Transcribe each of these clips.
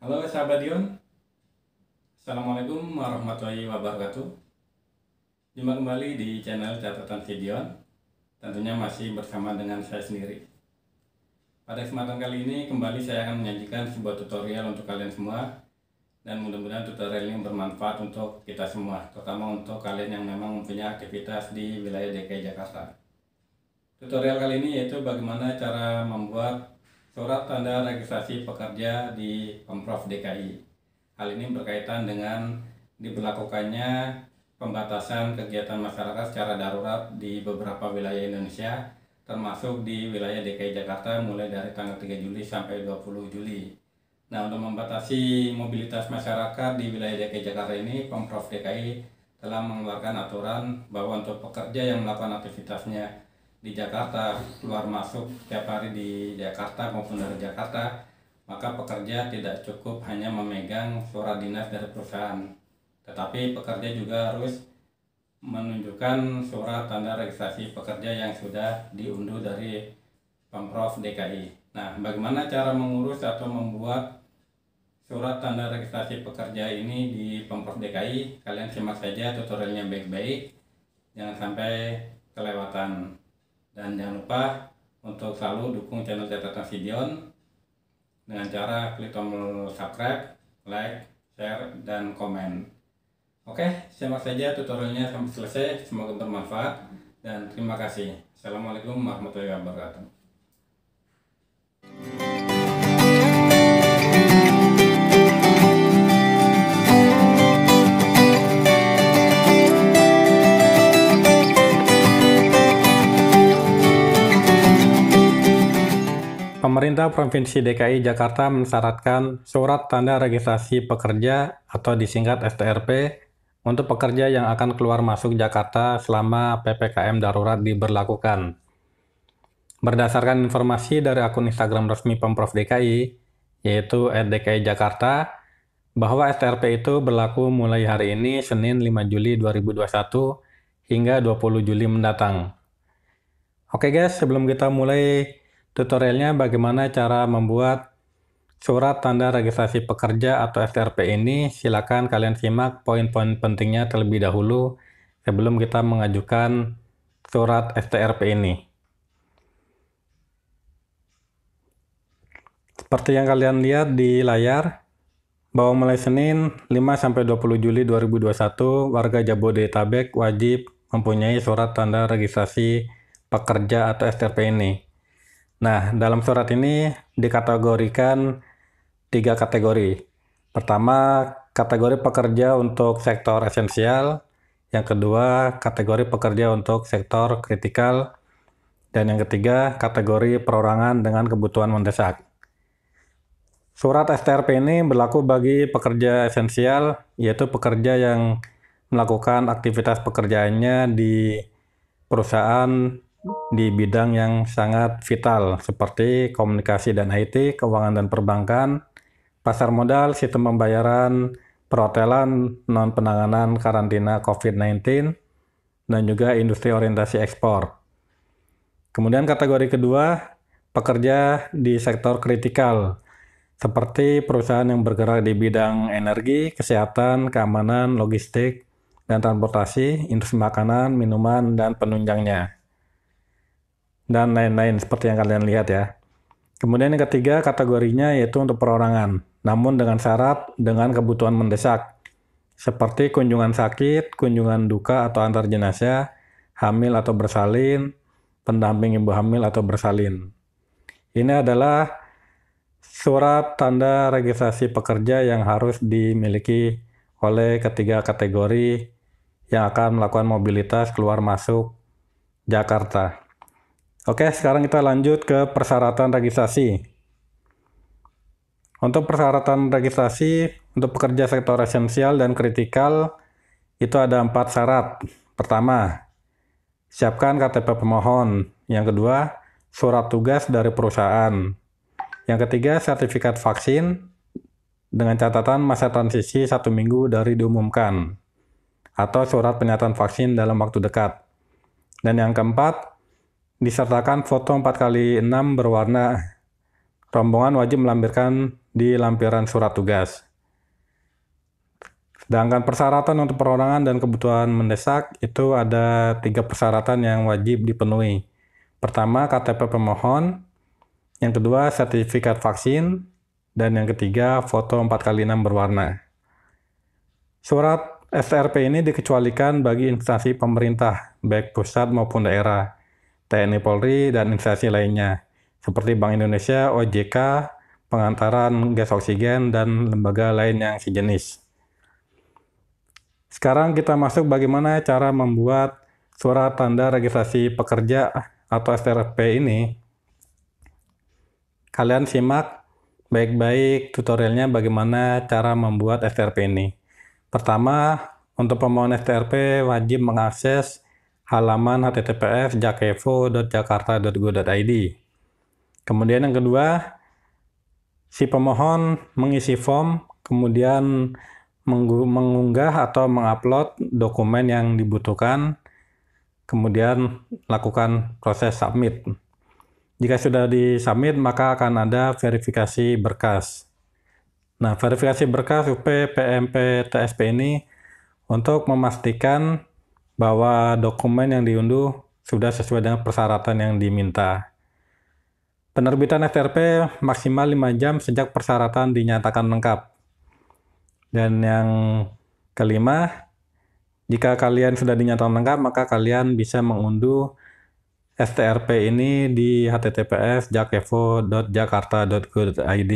Halo sahabat Dion Assalamualaikum warahmatullahi wabarakatuh Jumpa kembali di channel catatan Dion Tentunya masih bersama dengan saya sendiri Pada kesempatan kali ini kembali saya akan menyajikan sebuah tutorial untuk kalian semua Dan mudah-mudahan tutorial ini bermanfaat untuk kita semua Terutama untuk kalian yang memang mempunyai aktivitas di wilayah DKI Jakarta Tutorial kali ini yaitu bagaimana cara membuat surat tanda registrasi pekerja di Pemprov DKI. Hal ini berkaitan dengan diberlakukannya pembatasan kegiatan masyarakat secara darurat di beberapa wilayah Indonesia, termasuk di wilayah DKI Jakarta mulai dari tanggal 3 Juli sampai 20 Juli. Nah, untuk membatasi mobilitas masyarakat di wilayah DKI Jakarta ini, Pemprov DKI telah mengeluarkan aturan bahwa untuk pekerja yang melakukan aktivitasnya di Jakarta, keluar masuk setiap hari di Jakarta maupun dari Jakarta, maka pekerja tidak cukup hanya memegang surat dinas dari perusahaan, tetapi pekerja juga harus menunjukkan surat tanda registrasi pekerja yang sudah diunduh dari Pemprov DKI. Nah, bagaimana cara mengurus atau membuat surat tanda registrasi pekerja ini di Pemprov DKI? Kalian simak saja tutorialnya baik-baik, jangan sampai kelewatan dan jangan lupa untuk selalu dukung channel catatan Sidion dengan cara klik tombol subscribe, like, share, dan komen. Oke, simak saja tutorialnya sampai selesai. Semoga bermanfaat dan terima kasih. Assalamualaikum warahmatullahi wabarakatuh. Pemerintah Provinsi DKI Jakarta mensyaratkan surat tanda registrasi pekerja atau disingkat STRP untuk pekerja yang akan keluar masuk Jakarta selama PPKM darurat diberlakukan. Berdasarkan informasi dari akun Instagram resmi Pemprov DKI, yaitu @dki Jakarta, bahwa STRP itu berlaku mulai hari ini Senin 5 Juli 2021 hingga 20 Juli mendatang. Oke guys, sebelum kita mulai Tutorialnya bagaimana cara membuat surat tanda registrasi pekerja atau STRP ini, silakan kalian simak poin-poin pentingnya terlebih dahulu sebelum kita mengajukan surat STRP ini. Seperti yang kalian lihat di layar, bahwa mulai Senin 5-20 Juli 2021, warga Jabodetabek wajib mempunyai surat tanda registrasi pekerja atau STRP ini. Nah, dalam surat ini dikategorikan tiga kategori. Pertama, kategori pekerja untuk sektor esensial. Yang kedua, kategori pekerja untuk sektor kritikal. Dan yang ketiga, kategori perorangan dengan kebutuhan mendesak. Surat STRP ini berlaku bagi pekerja esensial, yaitu pekerja yang melakukan aktivitas pekerjaannya di perusahaan di bidang yang sangat vital seperti komunikasi dan IT, keuangan dan perbankan, pasar modal, sistem pembayaran, perhotelan, non penanganan karantina COVID-19, dan juga industri orientasi ekspor. Kemudian kategori kedua, pekerja di sektor kritikal seperti perusahaan yang bergerak di bidang energi, kesehatan, keamanan, logistik, dan transportasi, industri makanan, minuman, dan penunjangnya dan lain-lain seperti yang kalian lihat ya. Kemudian yang ketiga kategorinya yaitu untuk perorangan, namun dengan syarat dengan kebutuhan mendesak, seperti kunjungan sakit, kunjungan duka atau antar jenazah, hamil atau bersalin, pendamping ibu hamil atau bersalin. Ini adalah surat tanda registrasi pekerja yang harus dimiliki oleh ketiga kategori yang akan melakukan mobilitas keluar masuk Jakarta. Oke, sekarang kita lanjut ke persyaratan registrasi. Untuk persyaratan registrasi, untuk pekerja sektor esensial dan kritikal, itu ada empat syarat. Pertama, siapkan KTP pemohon. Yang kedua, surat tugas dari perusahaan. Yang ketiga, sertifikat vaksin dengan catatan masa transisi satu minggu dari diumumkan atau surat pernyataan vaksin dalam waktu dekat. Dan yang keempat, Disertakan foto 4x6 berwarna. Rombongan wajib melampirkan di lampiran surat tugas. Sedangkan persyaratan untuk perorangan dan kebutuhan mendesak itu ada tiga persyaratan yang wajib dipenuhi. Pertama, KTP pemohon. Yang kedua, sertifikat vaksin. Dan yang ketiga, foto 4x6 berwarna. Surat SRP ini dikecualikan bagi instansi pemerintah, baik pusat maupun daerah. TNI Polri, dan instansi lainnya, seperti Bank Indonesia, OJK, pengantaran gas oksigen, dan lembaga lain yang sejenis. Sekarang kita masuk bagaimana cara membuat surat tanda registrasi pekerja atau STRP ini. Kalian simak baik-baik tutorialnya bagaimana cara membuat STRP ini. Pertama, untuk pemohon STRP wajib mengakses halaman https jakevo.jakarta.go.id. Kemudian yang kedua, si pemohon mengisi form, kemudian mengunggah atau mengupload dokumen yang dibutuhkan, kemudian lakukan proses submit. Jika sudah disubmit, maka akan ada verifikasi berkas. Nah, verifikasi berkas UP, PMP, TSP ini untuk memastikan bahwa dokumen yang diunduh sudah sesuai dengan persyaratan yang diminta. Penerbitan STRP maksimal 5 jam sejak persyaratan dinyatakan lengkap. Dan yang kelima, jika kalian sudah dinyatakan lengkap, maka kalian bisa mengunduh STRP ini di https jakevo.jakarta.go.id.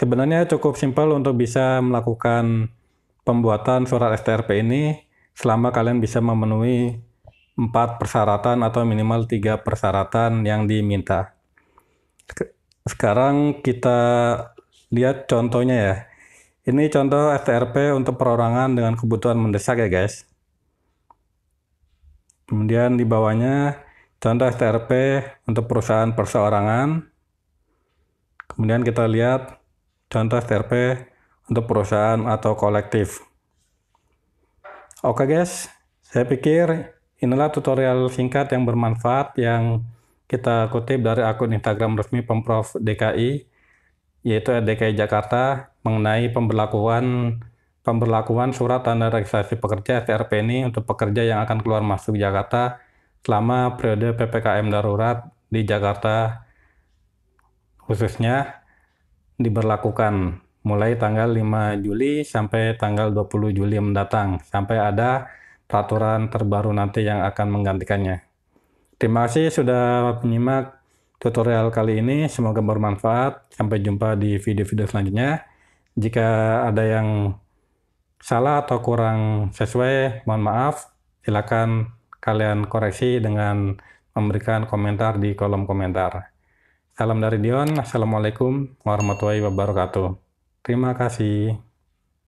Sebenarnya cukup simpel untuk bisa melakukan pembuatan surat STRP ini selama kalian bisa memenuhi empat persyaratan atau minimal tiga persyaratan yang diminta. Sekarang kita lihat contohnya ya. Ini contoh STRP untuk perorangan dengan kebutuhan mendesak ya guys. Kemudian di bawahnya contoh STRP untuk perusahaan perseorangan. Kemudian kita lihat contoh STRP untuk perusahaan atau kolektif. Oke guys, saya pikir inilah tutorial singkat yang bermanfaat yang kita kutip dari akun Instagram resmi Pemprov DKI yaitu DKI Jakarta mengenai pemberlakuan pemberlakuan surat tanda registrasi pekerja SRP ini untuk pekerja yang akan keluar masuk Jakarta selama periode PPKM darurat di Jakarta khususnya diberlakukan mulai tanggal 5 Juli sampai tanggal 20 Juli mendatang sampai ada peraturan terbaru nanti yang akan menggantikannya. Terima kasih sudah menyimak tutorial kali ini. Semoga bermanfaat. Sampai jumpa di video-video selanjutnya. Jika ada yang salah atau kurang sesuai, mohon maaf. Silakan kalian koreksi dengan memberikan komentar di kolom komentar. Salam dari Dion. Assalamualaikum warahmatullahi wabarakatuh. Terima kasih.